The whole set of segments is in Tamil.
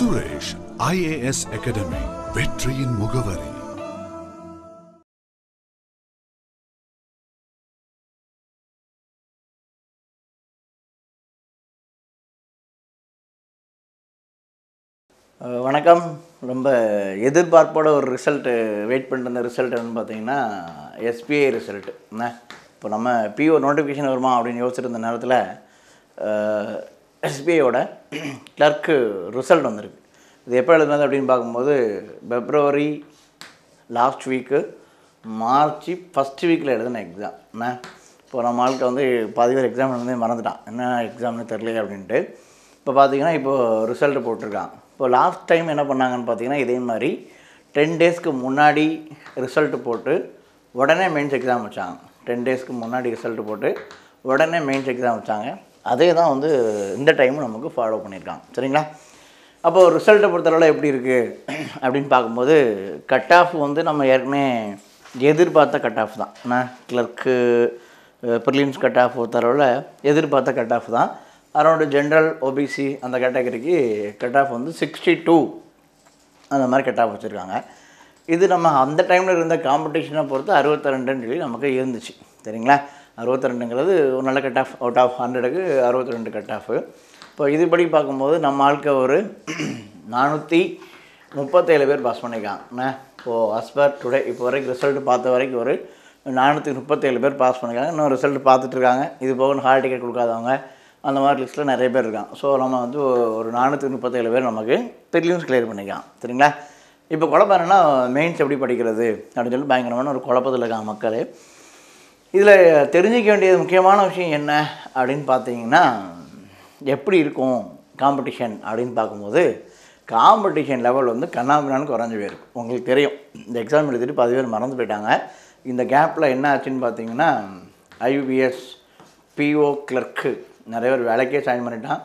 சுரேஷ் ஐஏஎஸ் அகாடமி வெற்றியின் முகவரி வணக்கம் ரொம்ப எதிர்பார்ப்போட ஒரு ரிசல்ட்டு வெயிட் பண்ணுற ரிசல்ட் என்னென்னு பார்த்தீங்கன்னா எஸ்பிஐ ரிசல்ட்டு என்ன இப்போ நம்ம பிஓ நோட்டிஃபிகேஷன் வருமா அப்படின்னு யோசிச்சிருந்த நேரத்தில் எஸ்பிஐயோட கிளர்க்கு ரிசல்ட் வந்திருக்கு இது எப்போ எழுதுனது அப்படின்னு பார்க்கும்போது February last week March first வீக்கில் எழுதின எக்ஸாம் என்ன இப்போ நம்ம ஆளுக்கு வந்து பாதி பேர் எக்ஸாம் எழுந்தே மறந்துட்டான் என்ன எக்ஸாம்னு தெரியல அப்படின்ட்டு இப்போ பார்த்தீங்கன்னா இப்போது ரிசல்ட்டு போட்டிருக்கான் இப்போ லாஸ்ட் டைம் என்ன பண்ணாங்கன்னு பார்த்தீங்கன்னா இதே மாதிரி டென் டேஸ்க்கு முன்னாடி ரிசல்ட்டு போட்டு உடனே மெயின்ஸ் எக்ஸாம் வச்சாங்க டென் டேஸ்க்கு முன்னாடி ரிசல்ட்டு போட்டு உடனே மெயின்ஸ் எக்ஸாம் வச்சாங்க அதே தான் வந்து இந்த டைமும் நமக்கு ஃபாலோ பண்ணியிருக்காங்க சரிங்களா அப்போ ரிசல்ட்டை பொறுத்தளவில் எப்படி இருக்குது அப்படின்னு பார்க்கும்போது கட் ஆஃப் வந்து நம்ம ஏற்கனவே எதிர்பார்த்த கட் ஆஃப் தான் ஆனால் கிளர்க்கு ப்ரிலிம்ஸ் கட் ஆஃப் பொறுத்தளவில் எதிர்பார்த்த கட் ஆஃப் தான் அரௌண்டு ஜென்ரல் ஓபிசி அந்த கேட்டகரிக்கு கட் ஆஃப் வந்து சிக்ஸ்டி டூ அந்த மாதிரி கட் ஆஃப் வச்சுருக்காங்க இது நம்ம அந்த டைமில் இருந்த காம்படிஷனை பொறுத்து அறுபத்தி ரெண்டுன்னு சொல்லி நமக்கு இருந்துச்சு சரிங்களா அறுபத்தி ரெண்டுங்கிறது ஒரு நல்ல கட் ஆஃப் அவுட் ஆஃப் ஹண்ட்ரடுக்கு அறுபத்தி ரெண்டு கட் ஆஃபு இப்போ இதுபடி பார்க்கும்போது நம்ம ஆளுக்கு ஒரு நானூற்றி முப்பத்தேழு பேர் பாஸ் பண்ணியிருக்காங்க இப்போது அஸ்பர் டுடே இப்போ வரைக்கும் ரிசல்ட் பார்த்த வரைக்கும் ஒரு நானூற்றி முப்பத்தேழு பேர் பாஸ் பண்ணியிருக்காங்க இன்னும் ரிசல்ட் பார்த்துட்ருக்காங்க இது போக ஹால் டிக்கெட் கொடுக்காதவங்க அந்த மாதிரி லிஸ்ட்டில் நிறைய பேர் இருக்காங்க ஸோ நம்ம வந்து ஒரு நானூற்றி முப்பத்தேழு பேர் நமக்கு தெரியும் கிளியர் பண்ணிக்கலாம் சரிங்களா இப்போ குழப்பம் என்னென்னா மெயின்ஸ் எப்படி படிக்கிறது அப்படின்னு சொல்லி பயங்கரமான ஒரு குழப்பத்தில் இருக்காங்க மக்கள் இதில் தெரிஞ்சிக்க வேண்டியது முக்கியமான விஷயம் என்ன அப்படின்னு பார்த்தீங்கன்னா எப்படி இருக்கும் காம்படிஷன் அப்படின்னு பார்க்கும்போது காம்படிஷன் லெவல் வந்து கண்ணாமினான்னு குறைஞ்சி போயிருக்கும் உங்களுக்கு தெரியும் இந்த எக்ஸாம் எழுதிட்டு பதிவேர் மறந்து போயிட்டாங்க இந்த கேப்பில் என்ன ஆச்சுன்னு பார்த்தீங்கன்னா ஐபிஎஸ் பிஓ கிளர்க்கு நிறைய பேர் வேலைக்கே ஜாயின் பண்ணிட்டான்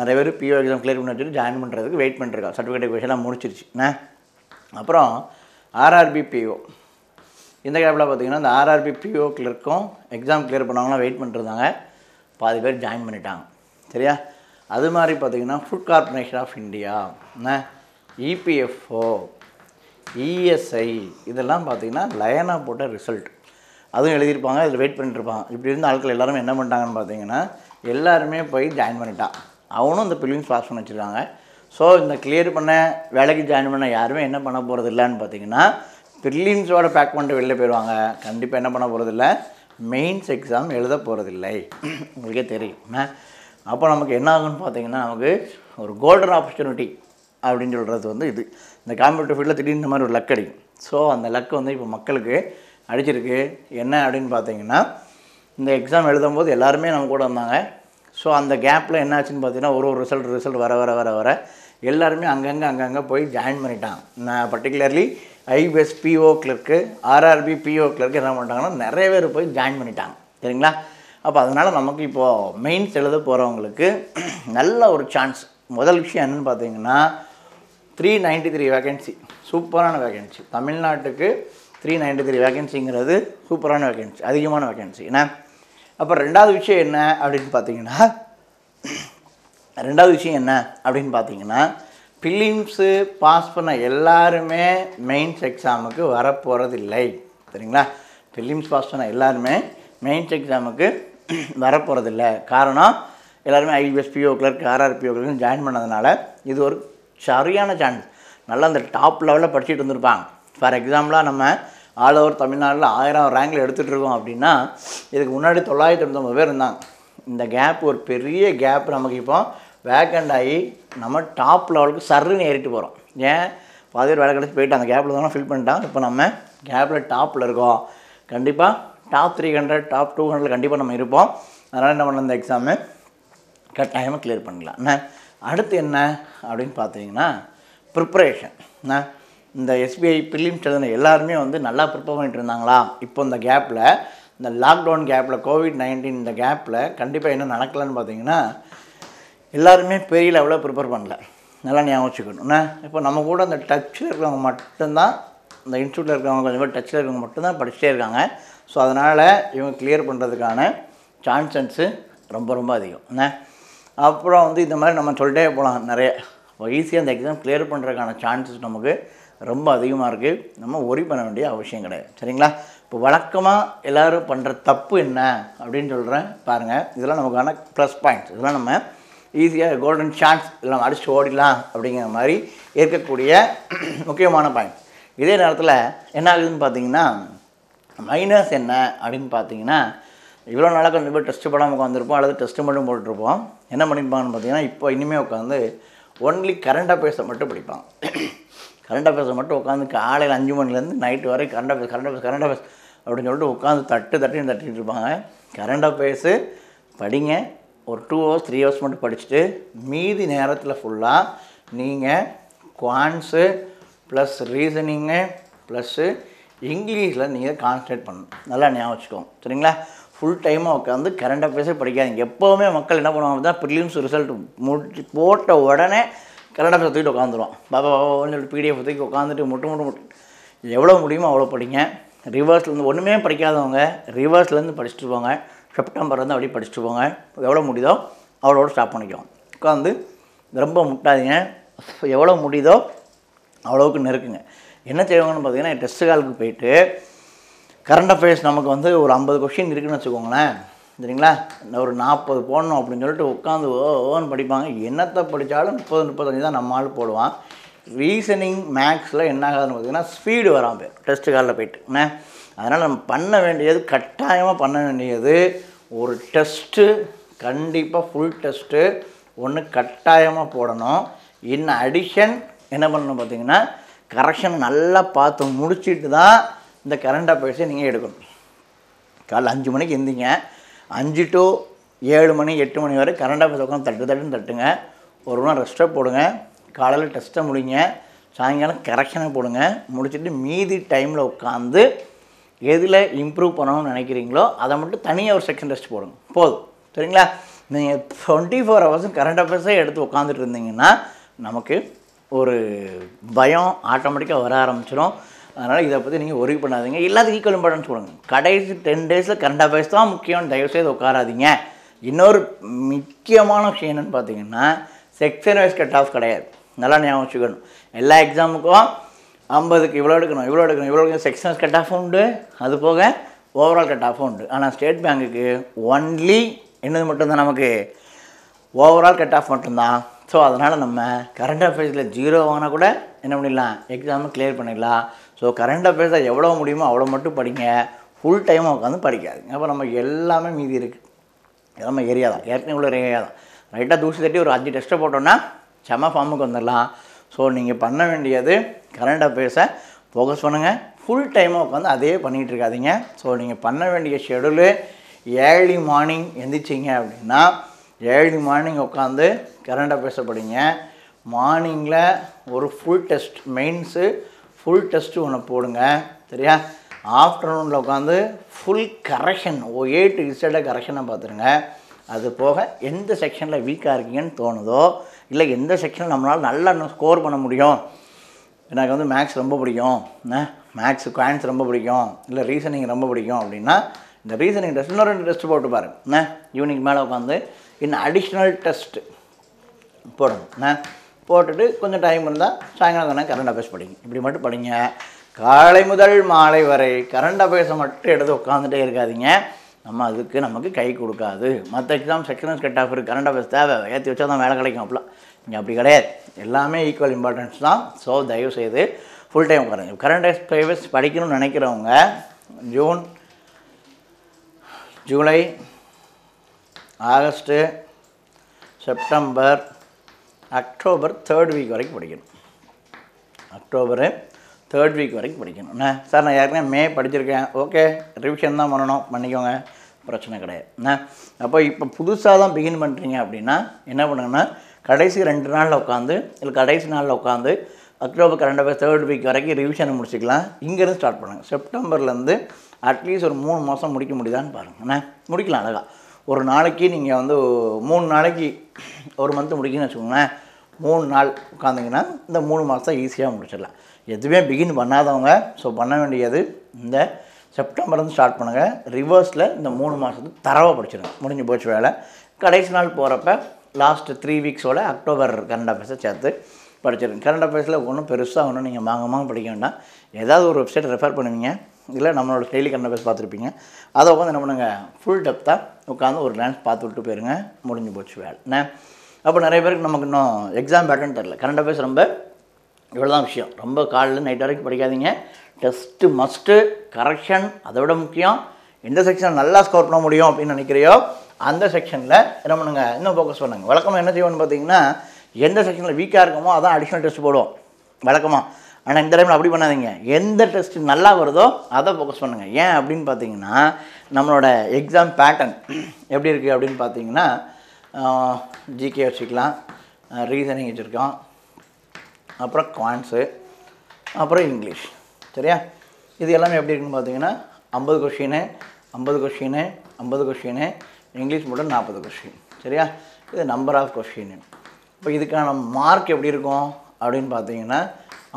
நிறைய பேர் பிஓ எக்ஸாம் கிளியர் பண்ணி வச்சுட்டு ஜாயின் பண்ணுறதுக்கு வெயிட் பண்ணிருக்கான் சர்டிஃபிகேட் விஷயம்லாம் முடிச்சிருச்சு அப்புறம் ஆர்ஆர்பி பிஓ இந்த கேப்பில் பார்த்திங்கன்னா இந்த ஆர்ஆர்பி பிஓ கிளர்க்கும் எக்ஸாம் கிளியர் பண்ணவங்களாம் வெயிட் பண்ணிருந்தாங்க பாதி பேர் ஜாயின் பண்ணிட்டாங்க சரியா அது மாதிரி பார்த்திங்கன்னா Food Corporation of India EPFO ESI இதெல்லாம் பார்த்திங்கன்னா லயனாக போட்ட ரிசல்ட் அதுவும் எழுதியிருப்பாங்க இதில் வெயிட் பண்ணிட்டுருப்பாங்க இப்படி இருந்த ஆட்கள் எல்லாரும் என்ன பண்ணிட்டாங்கன்னு பார்த்தீங்கன்னா எல்லாருமே போய் ஜாயின் பண்ணிட்டான் அவனும் இந்த பிலிம்ஸ் பாஸ் பண்ண வச்சுருக்காங்க ஸோ இந்த கிளியர் பண்ண வேலைக்கு ஜாயின் பண்ண யாருமே என்ன பண்ண போகிறது இல்லைன்னு பார்த்தீங்கன்னா ப்ரிலிம்ஸோட பேக் பண்ணிட்டு வெளில போயிடுவாங்க கண்டிப்பாக என்ன பண்ண போகிறதில்ல மெயின்ஸ் எக்ஸாம் எழுத போகிறதில்லை உங்களுக்கே தெரியும் அப்போ நமக்கு என்ன ஆகுன்னு பார்த்தீங்கன்னா நமக்கு ஒரு கோல்டன் ஆப்பர்ச்சுனிட்டி அப்படின்னு சொல்கிறது வந்து இது இந்த காம்படிட்டிவ் ஃபீல்டில் திடீர்னு இந்த மாதிரி ஒரு லக் அடிக்கும் ஸோ அந்த லக் வந்து இப்போ மக்களுக்கு அடிச்சிருக்கு என்ன அப்படின்னு பார்த்தீங்கன்னா இந்த எக்ஸாம் போது எல்லாருமே நம்ம கூட வந்தாங்க ஸோ அந்த கேப்பில் என்ன ஆச்சுன்னு பார்த்தீங்கன்னா ஒரு ஒரு ரிசல்ட் ரிசல்ட் வர வர வர வர எல்லாருமே அங்கங்கே அங்கங்கே போய் ஜாயின் பண்ணிட்டாங்க நான் particularly IPS PO clerk RRB PO clerk என்ன பண்ணிட்டாங்கன்னா நிறைய பேர் போய் ஜாயின் பண்ணிட்டாங்க சரிங்களா அப்போ அதனால் நமக்கு இப்போது மெயின்ஸ் எழுத போகிறவங்களுக்கு நல்ல ஒரு சான்ஸ் முதல் விஷயம் என்னென்னு பார்த்தீங்கன்னா த்ரீ நைன்டி த்ரீ வேகன்சி சூப்பரான வேகன்சி தமிழ்நாட்டுக்கு த்ரீ நைன்டி த்ரீ வேகன்சிங்கிறது சூப்பரான வேகன்சி அதிகமான வேகன்சி என்ன அப்போ ரெண்டாவது விஷயம் என்ன அப்படின்னு பார்த்தீங்கன்னா ரெண்டாவது விஷயம் என்ன அப்படின்னு பார்த்தீங்கன்னா ஃபிலிம்ஸு பாஸ் பண்ண எல்லாருமே மெயின்ஸ் எக்ஸாமுக்கு வரப்போகிறது இல்லை சரிங்களா ஃபிலிம்ஸ் பாஸ் பண்ண எல்லாருமே மெயின்ஸ் எக்ஸாமுக்கு வரப்போகிறது இல்லை காரணம் எல்லாருமே IS PO clerk RRB PO clerk join பண்ணதுனால இது ஒரு சரியான சான்ஸ் நல்லா அந்த டாப் லெவலில் படிச்சுட்டு வந்திருப்பாங்க ஃபார் எக்ஸாம்பிளாக நம்ம ஆல் ஓவர் தமிழ்நாட்டில் ஆயிரம் ரேங்கில் எடுத்துகிட்டு இருக்கோம் அப்படின்னா இதுக்கு முன்னாடி தொள்ளாயிரத்தி தொண்ணூத்தொம்பது பேர் இருந்தாங்க இந்த கேப் ஒரு பெரிய கேப் நமக்கு இப்போ வேக்கண்ட் ஆகி நம்ம டாப் லெவலுக்கு சர்ன்னு ஏறிட்டு போகிறோம் ஏன் பாதி வேலை கிடச்சி போயிட்டு அந்த கேப்பில் தானே ஃபில் பண்ணிட்டான் இப்போ நம்ம கேப்பில் டாப்பில் இருக்கோம் கண்டிப்பாக top three hundred top two hundred கண்டிப்பாக நம்ம இருப்போம் அதனால் என்ன பண்ண இந்த எக்ஸாமு கட்டாயமாக கிளியர் பண்ணலாம் என்ன அடுத்து என்ன அப்படின்னு பார்த்தீங்கன்னா ப்ரிப்ரேஷன் என்ன இந்த எஸ்பிஐ பில்லிம் எழுதின எல்லாருமே வந்து நல்லா ப்ரிப்பேர் பண்ணிட்டு இருந்தாங்களா இப்போ இந்த கேப்பில் இந்த லாக்டவுன் கேப்பில் கோவிட் நைன்டீன் இந்த கேப்பில் கண்டிப்பாக என்ன நடக்கலைன்னு பார்த்தீங்கன்னா எல்லாருமே பெரிய லெவலில் ப்ரிப்பேர் பண்ணல நல்லா ஞாபகம் வச்சுக்கணும்னா இப்போ நம்ம கூட அந்த டச்சில் இருக்கிறவங்க மட்டும்தான் இந்த இன்ஸ்டியூட்டில் இருக்கிறவங்க கொஞ்சம் பேர் டச்சில் இருக்கிறவங்க மட்டும்தான் படிச்சுட்டே இருக்காங்க ஸோ அதனால் இவங்க கிளியர் பண்ணுறதுக்கான சான்சன்ஸு ரொம்ப ரொம்ப அதிகம் என்ன அப்புறம் வந்து இந்த மாதிரி நம்ம சொல்லிட்டே போகலாம் நிறைய இப்போ ஈஸியாக அந்த எக்ஸாம் கிளியர் பண்ணுறதுக்கான சான்சஸ் நமக்கு ரொம்ப அதிகமாக இருக்குது நம்ம ஒரி பண்ண வேண்டிய அவசியம் கிடையாது சரிங்களா இப்போ வழக்கமாக எல்லோரும் பண்ணுற தப்பு என்ன அப்படின்னு சொல்கிறேன் பாருங்கள் இதெல்லாம் நமக்கான ப்ளஸ் பாயிண்ட்ஸ் இதெல்லாம் நம்ம ஈஸியாக கோல்டன் சான்ஸ் இல்லை அடிச்சு ஓடிடலாம் அப்படிங்கிற மாதிரி இருக்கக்கூடிய முக்கியமான பாயிண்ட் இதே நேரத்தில் என்ன ஆகுதுன்னு பார்த்தீங்கன்னா மைனஸ் என்ன அப்படின்னு பார்த்தீங்கன்னா இவ்வளோ நாளாக கொஞ்சம் பேர் டெஸ்ட் போடாமல் உட்காந்துருப்போம் அல்லது டெஸ்ட்டு மட்டும் போட்டுருப்போம் என்ன பண்ணிப்பாங்கன்னு பார்த்தீங்கன்னா இப்போ இனிமேல் உட்காந்து ஒன்லி கரண்ட் அஃபேர்ஸை மட்டும் படிப்பாங்க கரண்ட் அஃபேர்ஸை மட்டும் உட்காந்து காலையில் அஞ்சு மணிலேருந்து நைட்டு வரை current affairs current affairs current affairs அப்படின்னு சொல்லிட்டு உட்காந்து தட்டு தட்டின்னு தட்டிட்டு இருப்பாங்க கரண்ட் அஃபேர்ஸு படிங்க ஒரு டூ ஹவர்ஸ் த்ரீ ஹவர்ஸ் மட்டும் படிச்சுட்டு மீதி நேரத்தில் ஃபுல்லாக நீங்கள் குவான்ஸு ப்ளஸ் ரீசனிங்கு ப்ளஸ்ஸு இங்கிலீஷில் நீங்கள் கான்சன்ட்ரேட் பண்ணணும் நல்லா ஞாபகம் வச்சுக்கோங்க சரிங்களா ஃபுல் டைமாக உட்காந்து கரண்ட் அஃபேர்ஸே படிக்காதீங்க எப்போவுமே மக்கள் என்ன பண்ணுவாங்க தான் ப்ரிலிம்ஸ் ரிசல்ட் முடி போட்ட உடனே கரண்ட் அஃபேர்ஸ் தூக்கிட்டு உட்காந்துருவோம் பாபா பாபான்னு பிடிஎஃப் தூக்கி உட்காந்துட்டு முட்டு முட்டு முட்டு எவ்வளோ முடியுமோ அவ்வளோ படிங்க ரிவர்ஸ்லேருந்து ஒன்றுமே படிக்காதவங்க ரிவர்ஸ்லேருந்து படிச்சுட்டு போங்க செப்டம்பர் வந்து அப்படியே படிச்சுட்டு போங்க எவ்வளோ முடியுதோ அவ்வளோ ஸ்டாப் பண்ணிக்கோங்க உட்காந்து ரொம்ப முட்டாதீங்க எவ்வளோ முடியுதோ அவ்வளோவுக்கு நெருக்குங்க என்ன செய்வாங்கன்னு பார்த்தீங்கன்னா டெஸ்ட் காலுக்கு போயிட்டு கரண்ட் அஃபேர்ஸ் நமக்கு வந்து ஒரு ஐம்பது கொஷின் இருக்குன்னு வச்சுக்கோங்களேன் சரிங்களா ஒரு நாற்பது போடணும் அப்படின்னு சொல்லிட்டு உட்காந்து ஓன்னு படிப்பாங்க என்னத்தை படித்தாலும் முப்பது முப்பத்தஞ்சு தான் நம்ம ஆள் போடுவான் ரீசனிங் மேக்ஸில் என்ன ஆகாதுன்னு பார்த்தீங்கன்னா ஸ்பீடு வராமல் டெஸ்ட்டு காலில் போயிட்டு என்ன அதனால் நம்ம பண்ண வேண்டியது கட்டாயமாக பண்ண வேண்டியது ஒரு டெஸ்ட்டு கண்டிப்பாக ஃபுல் டெஸ்ட்டு ஒன்று கட்டாயமாக போடணும் இன்னும் அடிஷன் என்ன பண்ணணும் பார்த்தீங்கன்னா கரெக்ஷன் நல்லா பார்த்து முடிச்சுட்டு தான் இந்த கரண்ட் அஃபேர்ஸை நீங்கள் எடுக்கணும் காலைல அஞ்சு மணிக்கு எந்திங்க அஞ்சு டு ஏழு மணி எட்டு மணி வரை கரண்ட் அஃபேர்ஸ் உட்காந்து தட்டு தட்டுன்னு தட்டுங்க ஒரு நாள் ரெஸ்ட்டாக போடுங்க காலையில் டெஸ்ட்டை முடிங்க சாயங்காலம் கரெக்ஷனை போடுங்க முடிச்சுட்டு மீதி டைமில் உட்காந்து எதில் இம்ப்ரூவ் பண்ணணும்னு நினைக்கிறீங்களோ அதை மட்டும் தனியாக ஒரு செக்ஷன் டெஸ்ட் போடுங்க போதும் சரிங்களா நீங்கள் டுவெண்ட்டி ஃபோர் ஹவர்ஸும் கரண்ட் அஃபேர்ஸே எடுத்து உட்காந்துட்டு இருந்தீங்கன்னா நமக்கு ஒரு பயம் ஆட்டோமேட்டிக்காக வர ஆரம்பிச்சிடும் அதனால் இதை பற்றி நீங்கள் ஒரி பண்ணாதீங்க எல்லாத்துக்கும் ஈக்குவல் இம்பார்ட்டன்ஸ் கொடுங்க கடைசி டென் டேஸில் கரண்ட் அஃபேர்ஸ் தான் முக்கியம் தயவுசெய்து உட்காராதீங்க இன்னொரு முக்கியமான விஷயம் என்னென்னு பார்த்தீங்கன்னா செக்ஷன் வைஸ் கட் ஆஃப் கிடையாது நல்லா ஞாபகம் வச்சுக்கணும் எல்லா எக்ஸாமுக்கும் ஐம்பதுக்கு இவ்வளோ எடுக்கணும் இவ்வளோ எடுக்கணும் இவ்வளோ எடுக்கணும் செக்ஷன்ஸ் கட் ஆஃப் உண்டு அது போக ஓவரால் கட் ஆஃப் உண்டு ஆனால் ஸ்டேட் பேங்குக்கு ஒன்லி என்னது மட்டும்தான் நமக்கு ஓவரால் கட் ஆஃப் மட்டும்தான் ஸோ அதனால் நம்ம கரண்ட் அஃபேர்ஸில் ஜீரோ வாங்கினா கூட என்ன பண்ணிடலாம் எக்ஸாமு கிளியர் பண்ணிடலாம் ஸோ கரண்ட் அஃபேர்ஸில் எவ்வளோ முடியுமோ அவ்வளோ மட்டும் படிங்க ஃபுல் டைமாக உட்காந்து படிக்காதுங்க அப்போ நம்ம எல்லாமே மீதி இருக்குது எல்லாமே ஏரியா தான் ஏற்கனவே உள்ள ஏரியா தான் ரைட்டாக தூசி தட்டி ஒரு அஞ்சு டெஸ்ட்டை போட்டோன்னா செம ஃபார்முக்கு வந்துடலாம் ஸோ நீங்கள் பண்ண வேண்டியது கரண்ட் அஃபேர்ஸை ஃபோக்கஸ் பண்ணுங்கள் ஃபுல் டைமாக உட்காந்து அதே பண்ணிகிட்டு இருக்காதிங்க ஸோ நீங்கள் பண்ண வேண்டிய ஷெடியூலு ஏர்லி மார்னிங் எந்திரிச்சிங்க அப்படின்னா ஏர்லி மார்னிங் உட்காந்து கரண்ட் அஃபேர்ஸை படிங்க மார்னிங்கில் ஒரு full test mains full test ஒன்று போடுங்க சரியா ஆஃப்டர்நூனில் உட்காந்து ஃபுல் கரெக்ஷன் ஓ ஏ டு இசைட கரெக்ஷனாக பார்த்துருங்க அது போக எந்த செக்ஷனில் வீக்காக இருக்கீங்கன்னு தோணுதோ இல்லை எந்த செக்ஷனில் நம்மளால் நல்லா இன்னும் ஸ்கோர் பண்ண முடியும் எனக்கு வந்து மேக்ஸ் ரொம்ப பிடிக்கும் மேக்ஸ் குவான்ஸ் ரொம்ப பிடிக்கும் இல்லை ரீசனிங் ரொம்ப பிடிக்கும் அப்படின்னா இந்த ரீசனிங் டெஸ்ட் இன்னும் ரெண்டு டெஸ்ட் போட்டு பாருங்க ஈவினிங் மேலே உட்காந்து இன்னும் அடிஷ்னல் டெஸ்ட்டு போடணும் போட்டுட்டு கொஞ்சம் டைம் இருந்தால் சாயங்காலம் தானே கரண்ட் அஃபேர்ஸ் படிங்க இப்படி மட்டும் படிங்க காலை முதல் மாலை வரை கரண்ட் அஃபேர்ஸை மட்டும் எடுத்து உட்காந்துட்டே இருக்காதிங்க நம்ம அதுக்கு நமக்கு கை கொடுக்காது மற்ற எக்ஸாம் செக்ஷன்ஸ் கட் ஆஃப் இருக்குது கரண்ட் அஃபேர்ஸ் தேவை ஏற்றி வச்சா தான் வேலை கிடைக்கும் அப்படிலாம் இங்கே அப்படி கிடையாது எல்லாமே ஈக்குவல் இம்பார்ட்டன்ஸ் தான் ஸோ தயவு செய்து ஃபுல் டைம் உட்காருங்க கரண்ட் அஃபேர்ஸ் படிக்கணும்னு நினைக்கிறவங்க June July August September October third week வரைக்கும் படிக்கணும் அக்டோபரு தேர்ட் வீக் வரைக்கும் படிக்கணும்ண்ணே சார் நான் ஏற்கனவே மே படிச்சிருக்கேன் ஓகே ரிவிஷன் தான் பண்ணணும் பண்ணிக்கோங்க பிரச்சனை கிடையாது கிடையாதுண்ணே அப்போ இப்போ புதுசாக தான் பிகின் பண்ணுறீங்க அப்படின்னா என்ன பண்ணுங்கன்னா கடைசி ரெண்டு நாளில் உட்காந்து இல்லை கடைசி நாளில் உட்காந்து October current affair third week வரைக்கும் ரிவிஷனை முடிச்சிக்கலாம் இங்கேருந்து ஸ்டார்ட் பண்ணுங்கள் செப்டம்பர்லேருந்து அட்லீஸ்ட் ஒரு மூணு மாதம் முடிக்க முடியுதான்னு பாருங்கள் பாருங்கண்ணே முடிக்கலாம் அழகாக ஒரு நாளைக்கு நீங்கள் வந்து மூணு நாளைக்கு ஒரு மந்த்து முடிக்கணும்னு வச்சுக்கோங்களேன் மூணு நாள் உட்காந்திங்கன்னா இந்த மூணு மாதம் ஈஸியாக முடிச்சிடலாம் எதுவுமே பிகின் பண்ணாதவங்க ஸோ பண்ண வேண்டியது இந்த செப்டம்பர்லேருந்து ஸ்டார்ட் பண்ணுங்கள் ரிவர்ஸில் இந்த மூணு மாதத்துக்கு தரவாக படிச்சிடுங்க முடிஞ்சு போச்சு வேலை கடைசி நாள் போகிறப்ப லாஸ்ட்டு த்ரீ வீக்ஸோட அக்டோபர் கரண்ட் அஃபேர்ஸை சேர்த்து படிச்சிருங்க கரண்ட் அஃபேர்ஸில் ஒன்றும் பெருசாக ஒன்றும் நீங்கள் வாங்க படிக்க வேண்டாம் ஏதாவது ஒரு வெப்சைட் ரெஃபர் பண்ணுவீங்க இல்லை நம்மளோட டெய்லி கரண்ட் அஃபேர்ஸ் பார்த்துருப்பீங்க அதை உட்காந்து என்ன பண்ணுங்கள் ஃபுல் டெப்த்தாக உட்காந்து ஒரு லேன்ஸ் பார்த்து விட்டு போயிருங்க முடிஞ்சு போச்சு வேலை அப்போ நிறைய பேருக்கு நமக்கு இன்னும் எக்ஸாம் பேட்டன் தெரில கரண்ட் அஃபேர்ஸ் ரொம்ப இவ்வளோதான் விஷயம் ரொம்ப காலில் நைட் வரைக்கும் படிக்காதீங்க டெஸ்ட்டு மஸ்ட்டு கரெக்ஷன் அதை விட முக்கியம் எந்த செக்ஷனில் நல்லா ஸ்கோர் பண்ண முடியும் அப்படின்னு நினைக்கிறையோ அந்த செக்ஷனில் என்ன பண்ணுங்கள் இன்னும் ஃபோக்கஸ் பண்ணுங்கள் வழக்கமாக என்ன செய்வோம்னு பார்த்தீங்கன்னா எந்த செக்ஷனில் வீக்காக இருக்கமோ அதான் அடிஷ்னல் டெஸ்ட் போடுவோம் வழக்கமாக ஆனால் இந்த டைமில் அப்படி பண்ணாதீங்க எந்த டெஸ்ட் நல்லா வருதோ அதை ஃபோக்கஸ் பண்ணுங்கள் ஏன் அப்படின்னு பார்த்தீங்கன்னா நம்மளோட எக்ஸாம் பேட்டர்ன் எப்படி இருக்குது அப்படின்னு பார்த்தீங்கன்னா ஜிகே வச்சுக்கலாம் ரீசனிங் வச்சுருக்கோம் அப்புறம் குவான்ஸு அப்புறம் இங்கிலீஷ் சரியா இது எல்லாமே எப்படி இருக்குன்னு பார்த்தீங்கன்னா ஐம்பது கொஷினு ஐம்பது கொஷினு ஐம்பது கொஷினு இங்கிலீஷ் மட்டும் நாற்பது கொஷின் சரியா இது நம்பர் ஆஃப் கொஷின் இப்போ இதுக்கான மார்க் எப்படி இருக்கும் அப்படின்னு பார்த்தீங்கன்னா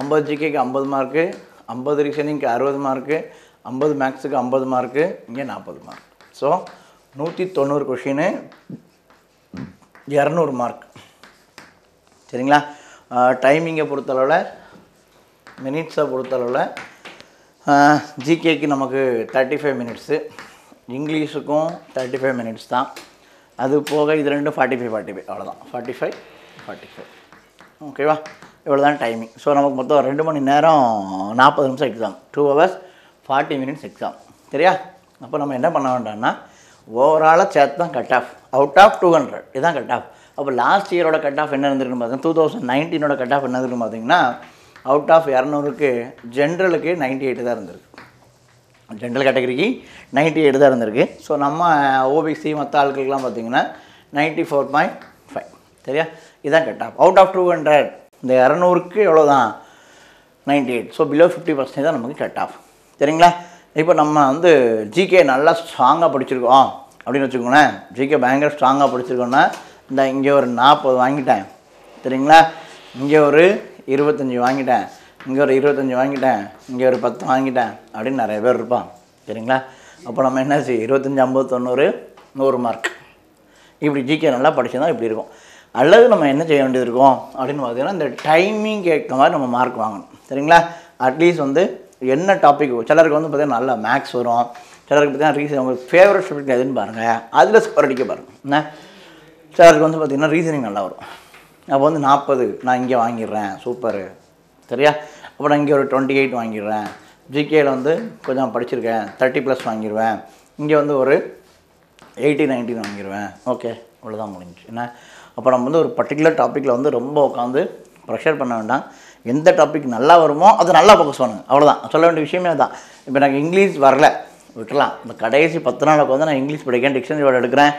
ஐம்பது ஜிகேக்கு ஐம்பது மார்க்கு ஐம்பது ரீசனிங்க்கு அறுபது மார்க்கு ஐம்பது மேக்ஸுக்கு ஐம்பது மார்க்கு இங்கே நாற்பது மார்க் ஸோ நூற்றி தொண்ணூறு கொஷினு இரநூறு மார்க் சரிங்களா டைமிங்கை பொறுத்தளவில் மினிட்ஸை பொறுத்தளவில் ஜிகேக்கு நமக்கு தேர்ட்டி ஃபைவ் மினிட்ஸு இங்கிலீஷுக்கும் தேர்ட்டி ஃபைவ் மினிட்ஸ் தான் அது போக இது ரெண்டும் ஃபார்ட்டி ஃபைவ் ஃபார்ட்டி ஃபைவ் அவ்வளோதான் ஃபார்ட்டி ஃபைவ் ஃபார்ட்டி ஃபைவ் ஓகேவா இவ்வளோ தான் டைமிங் ஸோ நமக்கு மொத்தம் ரெண்டு மணி நேரம் நாற்பது நிமிஷம் exam two hours forty minutes exam சரியா அப்போ நம்ம என்ன பண்ண வேண்டாம்னா ஓவராலாக சேர்த்து தான் cut off out of two hundred இதுதான் கட் ஆஃப் அப்போ லாஸ்ட் இயரோட கட் ஆஃப் என்ன இருந்திருக்குன்னு பார்த்தீங்கன்னா டூ தௌசண்ட் நைன்டீனோட கட் ஆஃப் என்ன இருந்திருக்குன்னு பார்த்தீங்கன்னா அவுட் ஆஃப் இரநூறுக்கு ஜென்ரலுக்கு நைன்டி எயிட் தான் இருந்திருக்கு ஜென்ரல் கேட்டகரிக்கு நைன்டி எயிட் தான் இருந்திருக்கு ஸோ நம்ம ஓபிசி uh, மற்ற ஆட்களுக்கெலாம் பார்த்தீங்கன்னா நைன்ட்டி ஃபோர் பாயிண்ட் ஃபைவ் சரியா இதுதான் cut off out of two hundred இந்த இரநூறுக்கு எவ்வளோ தான் ninety eight so below fifty percentage தான் நமக்கு கட் ஆஃப் சரிங்களா இப்போ நம்ம வந்து ஜிகே நல்லா ஸ்ட்ராங்காக படிச்சிருக்கோம் அப்படின்னு வச்சுக்கோங்களேன் ஜிகே பயங்கர ஸ்ட்ராங்காக படிச்சிருக்கோன்னா இந்த இங்கே ஒரு நாற்பது வாங்கிட்டேன் சரிங்களா இங்கே ஒரு இருபத்தஞ்சி வாங்கிட்டேன் இங்கே ஒரு இருபத்தஞ்சி வாங்கிட்டேன் இங்கே ஒரு பத்து வாங்கிட்டேன் அப்படின்னு நிறைய பேர் இருப்பான் சரிங்களா அப்போ நம்ம என்ன செய்யும் இருபத்தஞ்சி ஐம்பது தொண்ணூறு நூறு மார்க் இப்படி ஜிகே நல்லா தான் இப்படி இருக்கும் அல்லது நம்ம என்ன செய்ய வேண்டியது இருக்கும் அப்படின்னு பார்த்தீங்கன்னா இந்த டைமிங் கேட்க மாதிரி நம்ம மார்க் வாங்கணும் சரிங்களா அட்லீஸ்ட் வந்து என்ன டாபிக் சிலருக்கு வந்து பார்த்திங்கன்னா நல்லா மேக்ஸ் வரும் சிலருக்கு பார்த்தீங்கன்னா ரீசன் உங்களுக்கு ஃபேவரட் சப்ஜெக்ட் எதுன்னு பாருங்கள் அதில் ஸ்கோர் அடிக்க பாருங்கள் என்ன சிலருக்கு வந்து பார்த்திங்கன்னா ரீசனிங் நல்லா வரும் அப்போ வந்து நாற்பது நான் இங்கே வாங்கிடுறேன் சூப்பரு சரியா அப்போ நான் இங்கே ஒரு டுவெண்ட்டி எயிட் வாங்கிடுறேன் ஜிகேயில் வந்து கொஞ்சம் படிச்சிருக்கேன் தேர்ட்டி ப்ளஸ் வாங்கிடுவேன் இங்கே வந்து ஒரு எயிட்டி நைன்டீன் வாங்கிடுவேன் ஓகே இவ்வளோதான் முடிஞ்சு என்ன அப்போ நம்ம வந்து ஒரு பர்டிகுலர் டாப்பிக்கில் வந்து ரொம்ப உட்காந்து ப்ரெஷர் பண்ண வேண்டாம் எந்த டாபிக் நல்லா வருமோ அது நல்லா ஃபோக்கஸ் பண்ணுங்கள் அவ்வளோதான் சொல்ல வேண்டிய விஷயமே தான் இப்போ எனக்கு இங்கிலீஷ் வரல விட்டுலாம் இந்த கடைசி பத்து நாளுக்கு வந்து நான் இங்கிலீஷ் படிக்கிறேன் டிக்ஷனரி வேர்டு எடுக்கிறேன்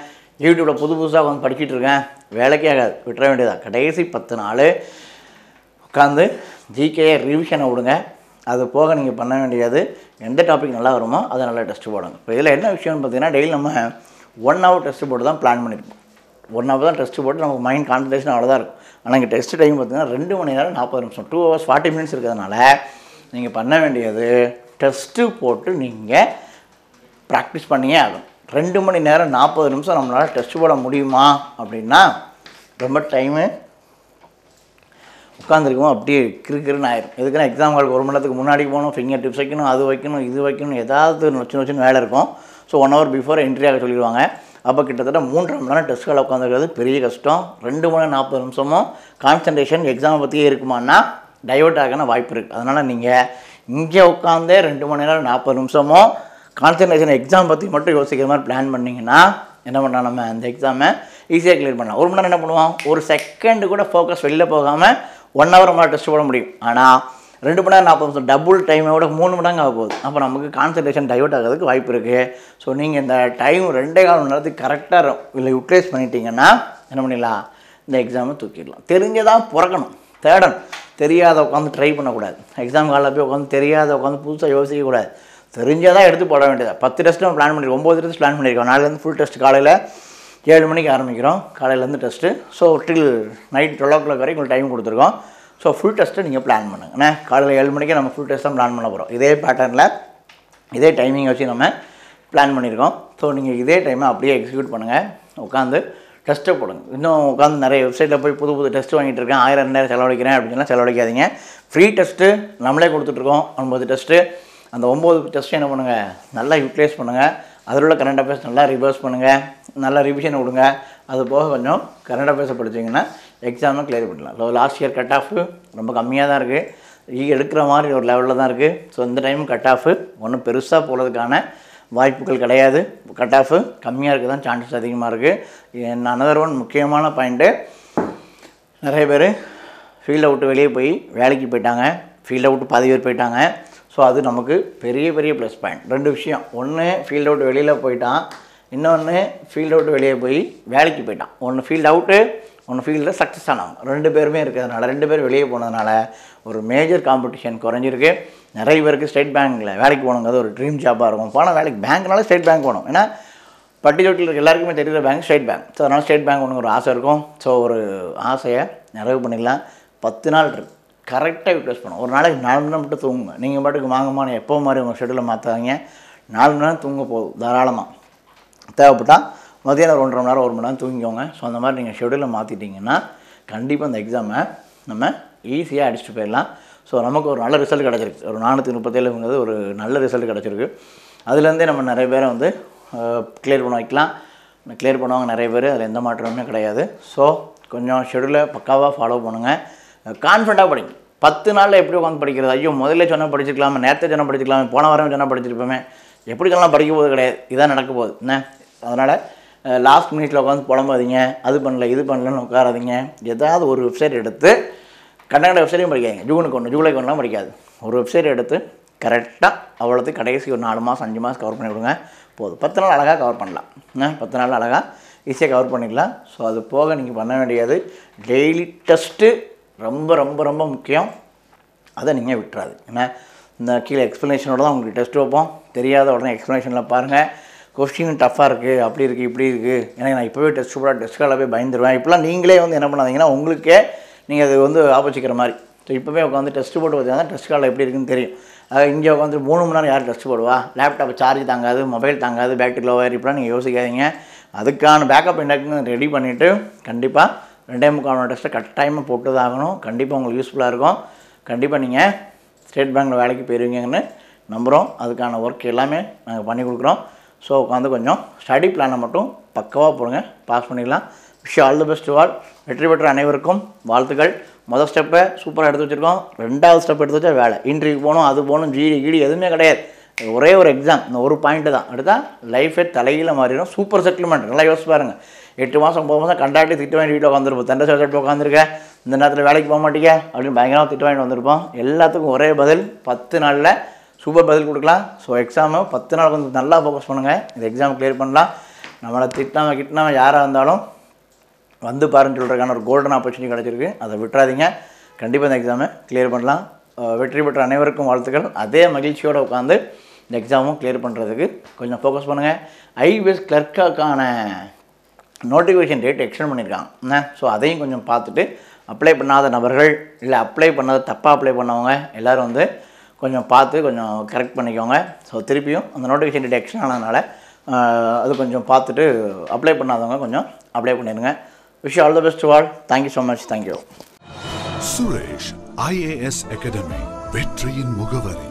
யூடியூப்பில் புது புதுசாக வந்து படிச்சுட்டு இருக்கேன் வேலைக்கே ஆகாது விட்டுற வேண்டியதாக கடைசி பத்து நாள் உட்காந்து ஜிகே ரிவிஷனை விடுங்க அது போக நீங்கள் பண்ண வேண்டியது எந்த டாபிக் நல்லா வருமோ அதை நல்லா டெஸ்ட் போடுங்க இப்போ இதில் என்ன விஷயம்னு பார்த்தீங்கன்னா டெய்லி நம்ம ஒன் ஹவர் டெஸ்ட் போட்டு தான் பிளான் பண்ணியிருப்போம் ஒன் ஹவர் தான் டெஸ்ட் போட்டு நமக்கு மைண்ட் கான்சன்ட்ரேஷன் அவ்வளோதான் இருக்கும் ஆனால் இங்கே டெஸ்ட் டைம் பார்த்திங்கன்னா ரெண்டு மணி நேரம் நாற்பது நிமிஷம் டூ ஹவர்ஸ் ஃபார்ட்டி மினிட்ஸ் இருக்கிறதுனால நீங்கள் பண்ண வேண்டியது டெஸ்ட்டு போட்டு நீங்கள் ப்ராக்டிஸ் பண்ணியே ஆகும் ரெண்டு மணி நேரம் நாற்பது நிமிஷம் நம்மளால் டெஸ்ட் போட முடியுமா அப்படின்னா ரொம்ப டைமு உட்காந்துருக்கோம் அப்படியே கிருக்கிருன்னு ஆயிரும் எதுக்குன்னா எக்ஸாம்களுக்கு ஒரு மணி நேரத்துக்கு முன்னாடி போகணும் ஃபிங்கர் டிப்ஸ் வைக்கணும் அது வைக்கணும் இது வைக்கணும் ஏதாவது நொச்சு வச்சுன்னு வேலை இருக்கும் ஸோ ஒன் ஹவர் பிஃபோர் என்ட்ரியாக சொல்லிடுவாங்க அப்போ கிட்டத்தட்ட மூன்று மணி நேரம் டெஸ்ட்களை உட்காந்துருக்கிறது பெரிய கஷ்டம் ரெண்டு மணி நேரம் நாற்பது நிமிஷமும் கான்சன்ட்ரேஷன் எக்ஸாம் பற்றியே இருக்குமான்னா டைவெர்ட் ஆகின வாய்ப்பு இருக்குது அதனால் நீங்கள் இங்கே உட்காந்தே ரெண்டு மணி நேரம் நாற்பது நிமிஷமும் கான்சன்ட்ரேஷன் எக்ஸாம் பற்றி மட்டும் யோசிக்கிற மாதிரி பிளான் பண்ணிங்கன்னா என்ன பண்ணலாம் நம்ம அந்த எக்ஸாமை ஈஸியாக கிளியர் பண்ணலாம் ஒரு மணி நேரம் என்ன பண்ணுவோம் ஒரு செகண்டு கூட ஃபோக்கஸ் வெளியில் போகாமல் ஒன் ஹவர் நம்மளால் டெஸ்ட் போட முடியும் ஆனால் ரெண்டு மணி நேரம் நாற்பது நிமிஷம் டபுள் டைமை விட மூணு மணி நேரம் ஆக போகுது அப்போ நமக்கு கான்சன்ட்ரேஷன் டைவெர்ட் ஆகிறதுக்கு வாய்ப்பு இருக்குது ஸோ நீங்கள் இந்த டைம் ரெண்டே கால் மணி நேரத்துக்கு கரெக்டாக இல்லை யூட்டிலைஸ் பண்ணிட்டீங்கன்னா என்ன பண்ணிடலாம் இந்த எக்ஸாமை தூக்கிடலாம் தெரிஞ்சதான் பிறக்கணும் தேடணும் தெரியாத உட்காந்து ட்ரை பண்ணக்கூடாது எக்ஸாம் காலில் போய் உட்காந்து தெரியாத உட்காந்து புதுசாக யோசிக்கக்கூடாது தெரிஞ்சால் தான் எடுத்து போட வேண்டியது பத்து டெஸ்ட்டும் பிளான் பண்ணியிருக்கோம் ஒம்பது டெஸ்ட் பிளான் பண்ணியிருக்கோம் நாளிலேருந்து ஃபுல் டெஸ்ட் காலையில் ஏழு மணிக்கு ஆரம்பிக்கிறோம் காலையிலேருந்து test so till night twelve o'clock வரைக்கும் டைம் கொடுத்துருக்கோம் ஸோ ஃபுல் டெஸ்ட்டை நீங்கள் பிளான் பண்ணுங்கள் ஏன்னா காலையில் ஏழு மணிக்கு நம்ம ஃபுல் டெஸ்ட் தான் பிளான் பண்ண போகிறோம் இதே பேட்டர்னில் இதே டைமிங் வச்சு நம்ம பிளான் பண்ணியிருக்கோம் ஸோ நீங்கள் இதே டைமை அப்படியே எக்ஸிக்யூட் பண்ணுங்கள் உட்காந்து டெஸ்ட்டை போடுங்க இன்னும் உட்காந்து நிறைய வெப்சைட்டில் போய் புது புது டெஸ்ட் வாங்கிட்டு இருக்கேன் ஆயிரம் நேரம் செலவழிக்கிறேன் அப்படின்னா செலவழிக்காதீங்க ஃப்ரீ டெஸ்ட்டு நம்மளே கொடுத்துட்ருக்கோம் ஒன்பது டெஸ்ட்டு அந்த ஒம்பது டெஸ்ட் என்ன பண்ணுங்கள் நல்லா யூட்டிலைஸ் பண்ணுங்கள் அதில் உள்ள கரண்ட் அஃபேர்ஸ் நல்லா ரிவர்ஸ் பண்ணுங்கள் நல்லா ரிவிஷன் கொடுங்க அது போக கொஞ்சம் கரண்ட் அஃபேர்ஸை படித்தீங்கன்னா எக்ஸாமும் கிளியர் பண்ணலாம் so last year cut off ரொம்ப கம்மியாக தான் இருக்குது e எடுக்கிற மாதிரி ஒரு லெவலில் தான் இருக்குது ஸோ இந்த டைம் கட் ஆஃப் ஒன்றும் பெருசாக போகிறதுக்கான வாய்ப்புகள் கிடையாது கட் ஆஃப் கம்மியாக இருக்க தான் சான்சஸ் அதிகமாக இருக்குது என் அனதர் ஒன் முக்கியமான பாயிண்ட்டு நிறைய பேர் ஃபீல்டை விட்டு வெளியே போய் வேலைக்கு போயிட்டாங்க ஃபீல்டை விட்டு பதவி பேர் போயிட்டாங்க ஸோ அது நமக்கு பெரிய பெரிய ப்ளஸ் பாயிண்ட் ரெண்டு விஷயம் ஒன்று ஃபீல்டு அவுட் வெளியில் போயிட்டான் இன்னொன்று ஃபீல்ட் அவுட் வெளியே போய் வேலைக்கு போயிட்டான் ஒன்று ஃபீல்டு அவுட்டு ஒன்று ஃபீல்டில் சக்ஸஸ் ஆனவங்க ரெண்டு பேருமே இருக்கிறதுனால ரெண்டு பேர் வெளியே போனதுனால ஒரு மேஜர் காம்படிஷன் குறைஞ்சிருக்கு நிறைய பேருக்கு ஸ்டேட் பேங்க்கில் வேலைக்கு போகணுங்கிறது ஒரு ட்ரீம் ஜாப்பாக இருக்கும் போனால் வேலைக்கு பேங்க்னால ஸ்டேட் பேங்க் போகணும் ஏன்னா பட்டியலோட்டில் இருக்க எல்லாருக்குமே தெரியுற பேங்க் ஸ்டேட் பேங்க் ஸோ அதனால் ஸ்டேட் பேங்க் ஒன்று ஒரு ஆசை இருக்கும் ஸோ ஒரு ஆசையை நிறைவு பண்ணிடலாம் பத்து நாள் இருக்குது கரெக்டாக யூட்டிலைஸ் பண்ணும் ஒரு நாளைக்கு நாலு மணி நேரம் மட்டும் தூங்குங்க நீங்கள் பாட்டுக்கு வாங்கமான எப்போ மாதிரி உங்கள் ஷெட்யூலில் மாற்றாதீங்க நாலு மணி நேரம் தூங்க போதும் தாராளமாக தேவைப்பட்டால் மதியானம் ஒன்றரை மணி நேரம் ஒரு மணி நேரம் தூங்கிக்கோங்க ஸோ அந்த மாதிரி நீங்கள் ஷெட்யூலில் மாற்றிட்டிங்கன்னா கண்டிப்பாக அந்த எக்ஸாமை நம்ம ஈஸியாக அடிச்சுட்டு போயிடலாம் ஸோ நமக்கு ஒரு நல்ல ரிசல்ட் கிடச்சிருக்கு ஒரு நானூற்றி முப்பத்தேழுங்கிறது ஒரு நல்ல ரிசல்ட் கிடச்சிருக்கு அதுலேருந்தே நம்ம நிறைய பேரை வந்து கிளியர் பண்ண வைக்கலாம் கிளியர் பண்ணுவாங்க நிறைய பேர் அதில் எந்த மாற்றமுமே கிடையாது ஸோ கொஞ்சம் ஷெடியூலை பக்காவாக ஃபாலோ பண்ணுங்கள் கான்ஃபிடண்ட்டாக படிங்க பத்து நாளில் எப்படி உட்காந்து படிக்கிறது ஐயோ முதல்ல சொன்னால் படிச்சிருக்கலாமே நேரத்தை சொன்னால் படிச்சிருக்கலாமே போன வாரம் சொன்னால் படிச்சிருப்போமே எப்படி படிக்க போது கிடையாது இதான் நடக்க போகுது என்ன அதனால் லாஸ்ட் மினிட்ல உட்காந்து புலம்பாதீங்க அது பண்ணல இது பண்ணலன்னு உட்காராதீங்க ஏதாவது ஒரு வெப்சைட் எடுத்து கண்ட வெப்சைட்டையும் படிக்காதீங்க ஜூனுக்கு ஒன்று ஜூலைக்கு ஒன்றுலாம் படிக்காது ஒரு வெப்சைட் எடுத்து கரெக்டாக அவ்வளோத்து கடைசி ஒரு நாலு மாதம் அஞ்சு மாதம் கவர் பண்ணி விடுங்க போதும் பத்து நாள் அழகாக கவர் பண்ணலாம் என்ன பத்து நாள் அழகாக ஈஸியாக கவர் பண்ணிடலாம் ஸோ அது போக நீங்கள் பண்ண வேண்டியது டெய்லி டெஸ்ட்டு ரொம்ப ரொம்ப ரொம்ப முக்கியம் அதை நீங்கள் விட்டுறாது ஏன்னா இந்த கீழே எக்ஸ்ப்ளனேஷனோட தான் உங்களுக்கு டெஸ்ட் வைப்போம் தெரியாத உடனே எக்ஸ்ப்ளனேஷனில் பாருங்கள் கொஸ்டின் டஃப்பாக இருக்குது அப்படி இருக்குது இப்படி இருக்குது ஏன்னா நான் இப்போவே டெஸ்ட் கூட டெஸ்ட் காலில் போய் பயந்துருவேன் இப்போலாம் நீங்களே வந்து என்ன பண்ணாதீங்கன்னா உங்களுக்கே நீங்கள் அது வந்து ஆப்போசிக்கிற மாதிரி ஸோ இப்போவே உட்காந்து டெஸ்ட் போட்டு பார்த்தீங்கன்னா டெஸ்ட் கால எப்படி இருக்குன்னு தெரியும் இங்கே உட்காந்து மூணு மணி நேரம் யார் டெஸ்ட் போடுவா லேப்டாப் சார்ஜ் தாங்காது மொபைல் தாங்காது பேட்டரி லோவாக இப்படிலாம் நீங்கள் யோசிக்காதீங்க அதுக்கான பேக்கப் என்னக்குன்னு ரெடி பண்ணிவிட்டு கண்டிப்பாக ரெண்டே முக்கால் டெஸ்ட்டை கட்டாயமாக போட்டு தான் ஆகணும் கண்டிப்பாக உங்களுக்கு யூஸ்ஃபுல்லாக இருக்கும் கண்டிப்பாக நீங்கள் ஸ்டேட் பேங்க்கில் வேலைக்கு போயிருவீங்கன்னு நம்புகிறோம் அதுக்கான ஒர்க் எல்லாமே நாங்கள் பண்ணி கொடுக்குறோம் ஸோ உட்காந்து கொஞ்சம் ஸ்டடி பிளானை மட்டும் பக்கவாக போடுங்க பாஸ் பண்ணிடலாம் விஷ் ஆல் தி பெஸ்ட் வால் வெற்றி பெற்ற அனைவருக்கும் வாழ்த்துக்கள் முதல் ஸ்டெப்பை சூப்பராக எடுத்து வச்சுருக்கோம் ரெண்டாவது ஸ்டெப் எடுத்து வச்சா வேலை இன்ட்ரிக்கு போகணும் அது போகணும் ஜீடி கீடி e, e எதுவுமே கிடையாது ஒரே ஒரு எக்ஸாம் இந்த ஒரு பாயிண்ட்டு தான் அடுத்தால் லைஃபே தலையில் மாறிடும் சூப்பர் செட்டில்மெண்ட் நல்லா யோசிச்சு பாருங்கள் எட்டு மாதம் ஒம்பது மாதம் கண்டாட்டி திட்டு வாங்கி வீட்டில் உட்காந்துருப்போம் தண்டை சேர்த்து உட்காந்துருக்கேன் இந்த நேரத்தில் வேலைக்கு போக மாட்டேங்க அப்படின்னு பயங்கரமாக திட்டு வாங்கிட்டு வந்திருப்போம் எல்லாத்துக்கும் ஒரே பதில் பத்து நாளில் சூப்பர் பதில் கொடுக்கலாம் ஸோ எக்ஸாமை பத்து நாள் கொஞ்சம் நல்லா ஃபோக்கஸ் பண்ணுங்கள் இந்த எக்ஸாம் கிளியர் பண்ணலாம் நம்மளை திட்டாமல் கிட்டினாமல் யாராக இருந்தாலும் வந்து பாருன்னு சொல்கிறதுக்கான ஒரு கோல்டன் ஆப்பர்ச்சுனிட்டி கிடச்சிருக்கு அதை விட்டுறாதீங்க கண்டிப்பாக இந்த எக்ஸாமை கிளியர் பண்ணலாம் வெற்றி பெற்ற அனைவருக்கும் வாழ்த்துக்கள் அதே மகிழ்ச்சியோடு உட்காந்து இந்த எக்ஸாமும் கிளியர் பண்ணுறதுக்கு கொஞ்சம் ஃபோக்கஸ் பண்ணுங்கள் ஐவிஎஸ் கிளர்க்காக்கான நோட்டிஃபிகேஷன் டேட் எக்ஸ்டெண்ட் பண்ணியிருக்காங்க என்ன ஸோ அதையும் கொஞ்சம் பார்த்துட்டு அப்ளை பண்ணாத நபர்கள் இல்லை அப்ளை பண்ணாத தப்பாக அப்ளை பண்ணவங்க எல்லோரும் வந்து கொஞ்சம் பார்த்து கொஞ்சம் கரெக்ட் பண்ணிக்கோங்க ஸோ திருப்பியும் அந்த நோட்டிஃபிகேஷன் டேட் எக்ஸ்டெண்ட் ஆனதுனால அது கொஞ்சம் பார்த்துட்டு அப்ளை பண்ணாதவங்க கொஞ்சம் அப்ளை பண்ணிடுங்க wish all the best to all thank you so much thank you Suresh IAS academy வெற்றியின் முகவரி